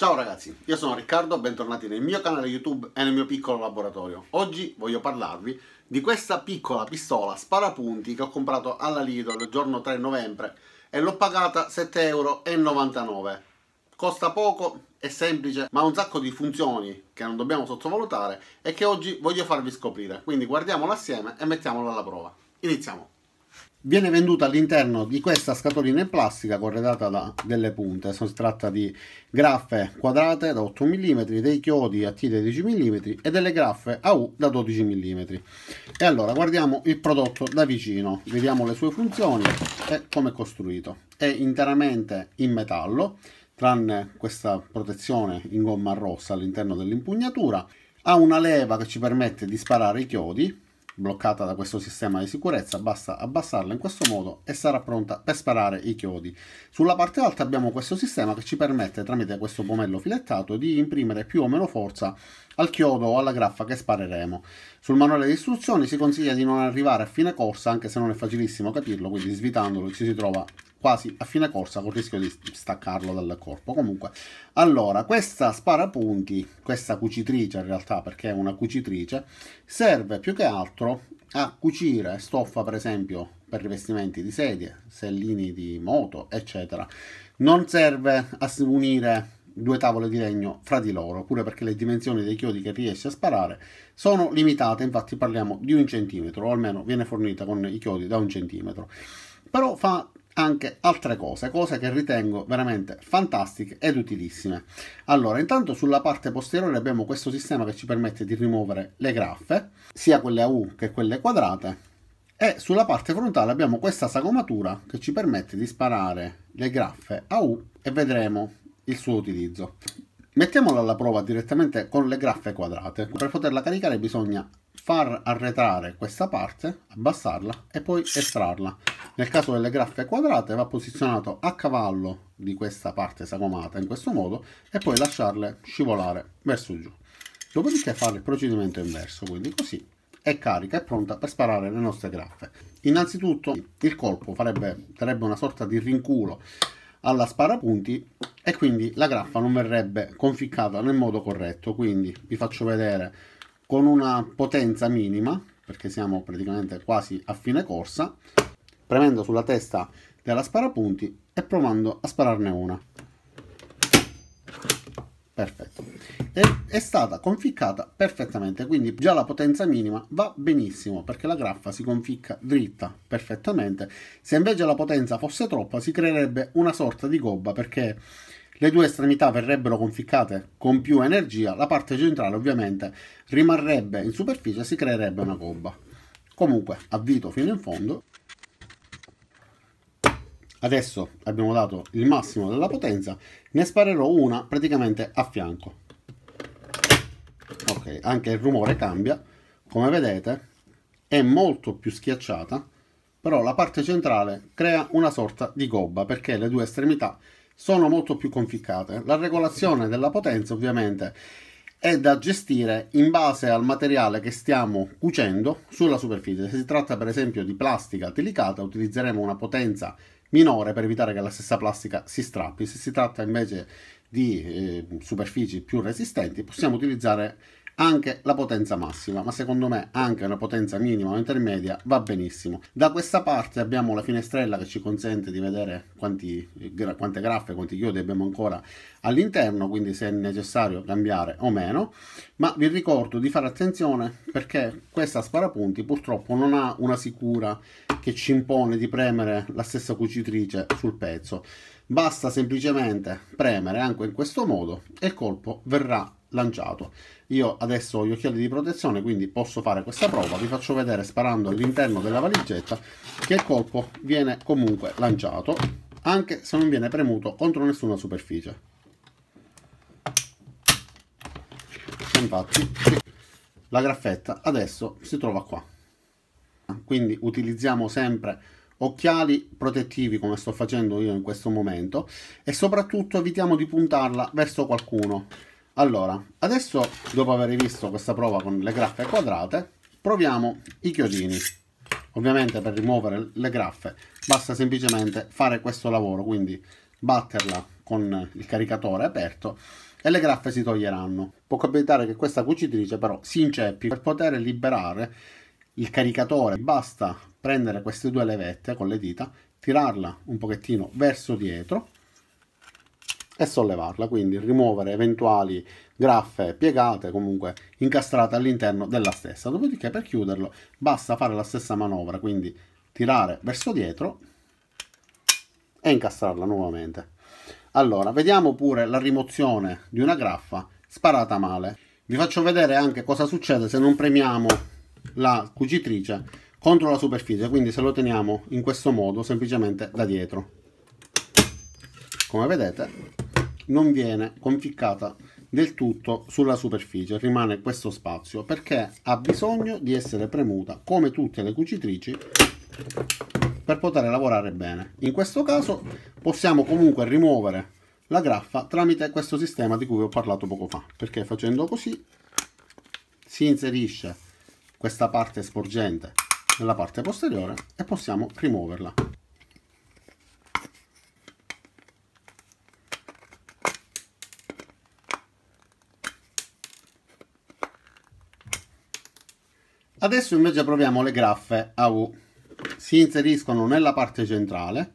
Ciao ragazzi, io sono Riccardo, bentornati nel mio canale YouTube e nel mio piccolo laboratorio. Oggi voglio parlarvi di questa piccola pistola sparapunti che ho comprato alla Lidl il giorno 3 novembre e l'ho pagata 7,99€. Costa poco, è semplice, ma ha un sacco di funzioni che non dobbiamo sottovalutare e che oggi voglio farvi scoprire. Quindi guardiamola assieme e mettiamola alla prova. Iniziamo! viene venduta all'interno di questa scatolina in plastica corredata da delle punte si tratta di graffe quadrate da 8 mm dei chiodi a T da 10 mm e delle graffe a U da 12 mm e allora guardiamo il prodotto da vicino vediamo le sue funzioni e come è costruito è interamente in metallo tranne questa protezione in gomma rossa all'interno dell'impugnatura ha una leva che ci permette di sparare i chiodi bloccata da questo sistema di sicurezza, basta abbassarla in questo modo e sarà pronta per sparare i chiodi. Sulla parte alta abbiamo questo sistema che ci permette tramite questo pomello filettato di imprimere più o meno forza al chiodo o alla graffa che spareremo. Sul manuale di istruzioni si consiglia di non arrivare a fine corsa anche se non è facilissimo capirlo, quindi svitandolo ci si trova quasi a fine corsa con il rischio di staccarlo dal corpo. Comunque, allora, questa spara punti questa cucitrice in realtà perché è una cucitrice, serve più che altro a cucire stoffa per esempio per rivestimenti di sedie, sellini di moto, eccetera. Non serve a unire due tavole di legno fra di loro, pure perché le dimensioni dei chiodi che riesce a sparare sono limitate, infatti parliamo di un centimetro, o almeno viene fornita con i chiodi da un centimetro. Però fa anche altre cose, cose che ritengo veramente fantastiche ed utilissime. Allora, intanto sulla parte posteriore abbiamo questo sistema che ci permette di rimuovere le graffe, sia quelle a U che quelle quadrate, e sulla parte frontale abbiamo questa sagomatura che ci permette di sparare le graffe a U e vedremo il suo utilizzo. Mettiamola alla prova direttamente con le graffe quadrate. Per poterla caricare bisogna far arretrare questa parte, abbassarla e poi estrarla. Nel caso delle graffe quadrate va posizionato a cavallo di questa parte sagomata in questo modo e poi lasciarle scivolare verso giù. Dopodiché fare il procedimento inverso, quindi così è carica e pronta per sparare le nostre graffe. Innanzitutto il colpo farebbe, darebbe una sorta di rinculo alla sparapunti e quindi la graffa non verrebbe conficcata nel modo corretto, quindi vi faccio vedere con una potenza minima, perché siamo praticamente quasi a fine corsa, premendo sulla testa della sparapunti e provando a spararne una. Perfetto. È, è stata conficcata perfettamente, quindi già la potenza minima va benissimo perché la graffa si conficca dritta perfettamente. Se invece la potenza fosse troppa si creerebbe una sorta di gobba perché le due estremità verrebbero conficcate con più energia, la parte centrale ovviamente rimarrebbe in superficie e si creerebbe una gobba. Comunque avvito fino in fondo Adesso abbiamo dato il massimo della potenza, ne sparerò una praticamente a fianco. Ok, anche il rumore cambia, come vedete è molto più schiacciata, però la parte centrale crea una sorta di gobba perché le due estremità sono molto più conficcate. La regolazione della potenza ovviamente è da gestire in base al materiale che stiamo cucendo sulla superficie. Se si tratta per esempio di plastica delicata utilizzeremo una potenza minore per evitare che la stessa plastica si strappi. Se si tratta invece di eh, superfici più resistenti possiamo utilizzare anche la potenza massima, ma secondo me anche una potenza minima o intermedia va benissimo. Da questa parte abbiamo la finestrella che ci consente di vedere quanti, quante graffe, quanti chiodi abbiamo ancora all'interno, quindi se è necessario cambiare o meno, ma vi ricordo di fare attenzione perché questa sparapunti purtroppo non ha una sicura che ci impone di premere la stessa cucitrice sul pezzo. Basta semplicemente premere anche in questo modo e il colpo verrà lanciato. Io adesso ho gli occhiali di protezione, quindi posso fare questa prova. Vi faccio vedere sparando all'interno della valigetta che il colpo viene comunque lanciato, anche se non viene premuto contro nessuna superficie. Infatti la graffetta adesso si trova qua. Quindi utilizziamo sempre occhiali protettivi come sto facendo io in questo momento e soprattutto evitiamo di puntarla verso qualcuno allora, adesso dopo aver visto questa prova con le graffe quadrate, proviamo i chiodini. Ovviamente per rimuovere le graffe basta semplicemente fare questo lavoro, quindi batterla con il caricatore aperto e le graffe si toglieranno. Può capitare che questa cucitrice però si inceppi. Per poter liberare il caricatore basta prendere queste due levette con le dita, tirarla un pochettino verso dietro e sollevarla, quindi rimuovere eventuali graffe piegate comunque incastrate all'interno della stessa. Dopodiché per chiuderlo basta fare la stessa manovra, quindi tirare verso dietro e incastrarla nuovamente. Allora, vediamo pure la rimozione di una graffa sparata male. Vi faccio vedere anche cosa succede se non premiamo la cucitrice contro la superficie, quindi se lo teniamo in questo modo semplicemente da dietro. Come vedete non viene conficcata del tutto sulla superficie, rimane questo spazio perché ha bisogno di essere premuta come tutte le cucitrici per poter lavorare bene. In questo caso possiamo comunque rimuovere la graffa tramite questo sistema di cui ho parlato poco fa, perché facendo così si inserisce questa parte sporgente nella parte posteriore e possiamo rimuoverla. Adesso invece proviamo le graffe a AU. Si inseriscono nella parte centrale,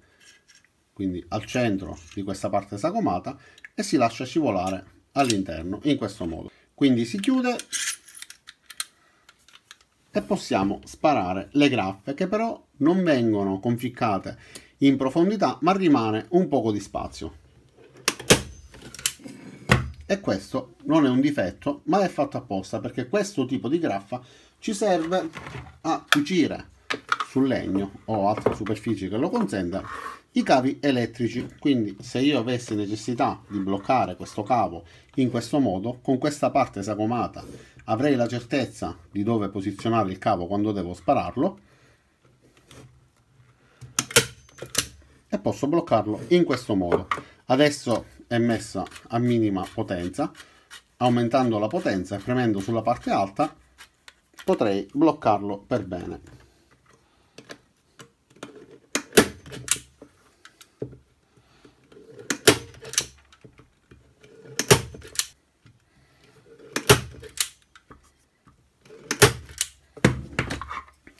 quindi al centro di questa parte sagomata, e si lascia scivolare all'interno in questo modo. Quindi si chiude e possiamo sparare le graffe che però non vengono conficcate in profondità ma rimane un poco di spazio. E questo non è un difetto ma è fatto apposta perché questo tipo di graffa ci serve a cucire sul legno o altre superfici che lo consenta i cavi elettrici quindi se io avessi necessità di bloccare questo cavo in questo modo con questa parte sagomata avrei la certezza di dove posizionare il cavo quando devo spararlo e posso bloccarlo in questo modo adesso è messa a minima potenza aumentando la potenza e premendo sulla parte alta potrei bloccarlo per bene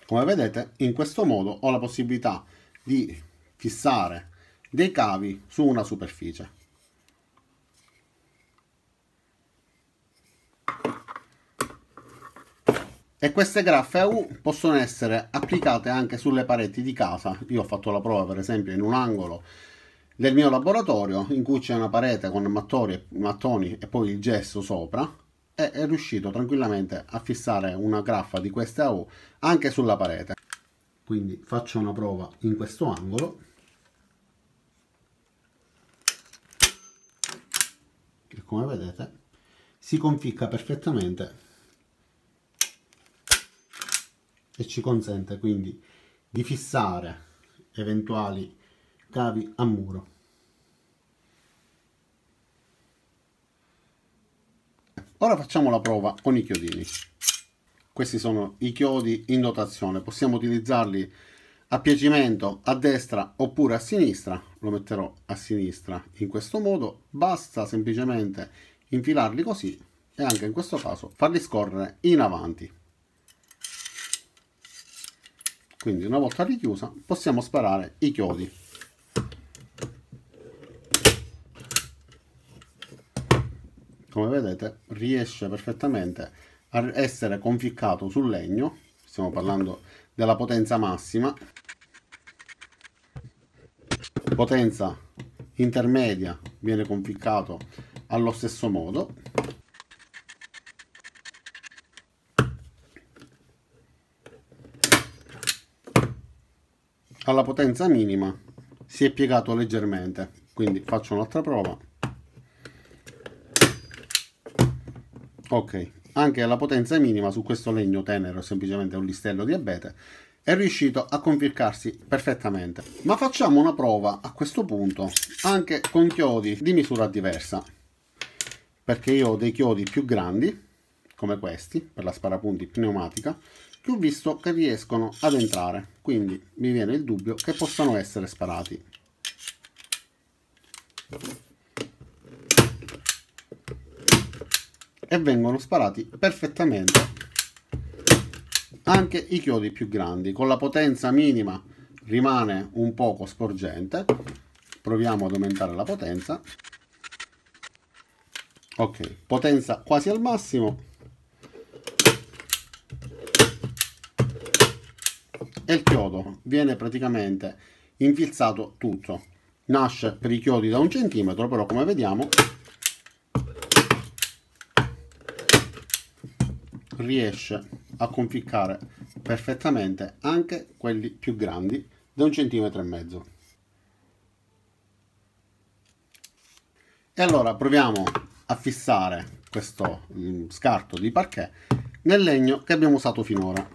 come vedete in questo modo ho la possibilità di fissare dei cavi su una superficie e queste graffe a U possono essere applicate anche sulle pareti di casa. Io ho fatto la prova per esempio in un angolo del mio laboratorio in cui c'è una parete con mattori, mattoni e poi il gesso sopra e è riuscito tranquillamente a fissare una graffa di queste a U anche sulla parete. Quindi faccio una prova in questo angolo. E come vedete si conficca perfettamente e ci consente quindi di fissare eventuali cavi a muro. Ora facciamo la prova con i chiodini. Questi sono i chiodi in dotazione, possiamo utilizzarli a piacimento a destra oppure a sinistra, lo metterò a sinistra in questo modo, basta semplicemente infilarli così e anche in questo caso farli scorrere in avanti quindi una volta richiusa possiamo sparare i chiodi come vedete riesce perfettamente a essere conficcato sul legno stiamo parlando della potenza massima potenza intermedia viene conficcato allo stesso modo alla potenza minima si è piegato leggermente quindi faccio un'altra prova ok anche alla potenza minima su questo legno tenero semplicemente un listello di abete è riuscito a conficcarsi perfettamente ma facciamo una prova a questo punto anche con chiodi di misura diversa perché io ho dei chiodi più grandi come questi per la sparapunti pneumatica che visto che riescono ad entrare, quindi mi viene il dubbio che possano essere sparati. E vengono sparati perfettamente anche i chiodi più grandi, con la potenza minima rimane un poco sporgente, proviamo ad aumentare la potenza, ok, potenza quasi al massimo, e il chiodo viene praticamente infilzato tutto. Nasce per i chiodi da un centimetro, però come vediamo riesce a conficcare perfettamente anche quelli più grandi da un centimetro e mezzo. E allora proviamo a fissare questo mm, scarto di parquet nel legno che abbiamo usato finora.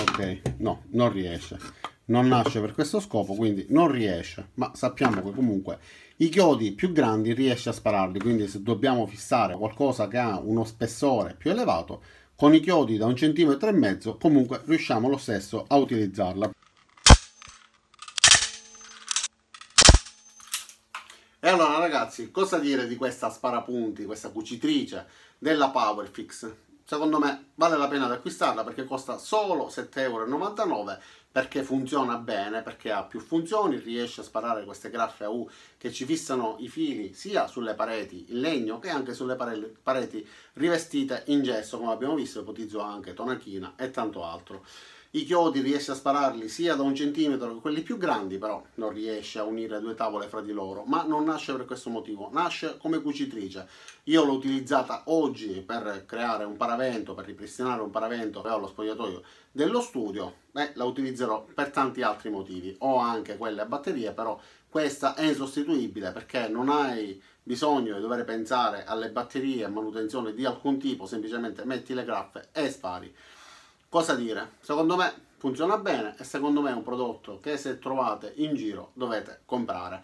Ok, no, non riesce. Non nasce per questo scopo, quindi non riesce. Ma sappiamo che comunque i chiodi più grandi riesce a spararli, quindi se dobbiamo fissare qualcosa che ha uno spessore più elevato, con i chiodi da un centimetro e mezzo comunque riusciamo lo stesso a utilizzarla. E allora ragazzi, cosa dire di questa sparapunti, questa cucitrice della Powerfix? Secondo me vale la pena di acquistarla perché costa solo 7,99€ perché funziona bene, perché ha più funzioni, riesce a sparare queste graffe a U che ci fissano i fili sia sulle pareti in legno che anche sulle pareti rivestite in gesso, come abbiamo visto, ipotizzo anche tonachina e tanto altro. I chiodi riesce a spararli sia da un centimetro che quelli più grandi, però non riesce a unire due tavole fra di loro, ma non nasce per questo motivo, nasce come cucitrice. Io l'ho utilizzata oggi per creare un paravento, per ripristinare un paravento che ho allo spogliatoio dello studio, beh, la utilizzerò per tanti altri motivi. Ho anche quelle a batterie, però questa è insostituibile perché non hai bisogno di dover pensare alle batterie e manutenzione di alcun tipo, semplicemente metti le graffe e spari. Cosa dire? Secondo me funziona bene e secondo me è un prodotto che se trovate in giro dovete comprare.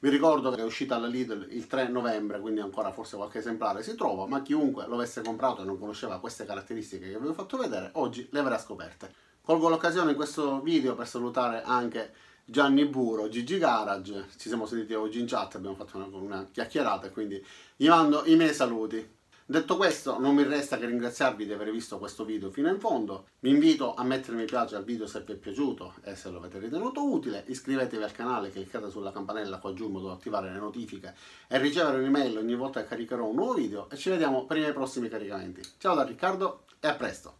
Vi ricordo che è uscita alla Lidl il 3 novembre, quindi ancora forse qualche esemplare si trova, ma chiunque lo avesse comprato e non conosceva queste caratteristiche che vi ho fatto vedere, oggi le avrà scoperte. Colgo l'occasione in questo video per salutare anche Gianni Buro, Gigi Garage, ci siamo sentiti oggi in chat, abbiamo fatto una, una chiacchierata, quindi gli mando i miei saluti. Detto questo, non mi resta che ringraziarvi di aver visto questo video fino in fondo. Vi invito a mettere mi piace al video se vi è piaciuto e se lo avete ritenuto utile. Iscrivetevi al canale, cliccate sulla campanella qua giù in modo da attivare le notifiche e ricevere un'email ogni volta che caricherò un nuovo video e ci vediamo per i miei prossimi caricamenti. Ciao da Riccardo e a presto!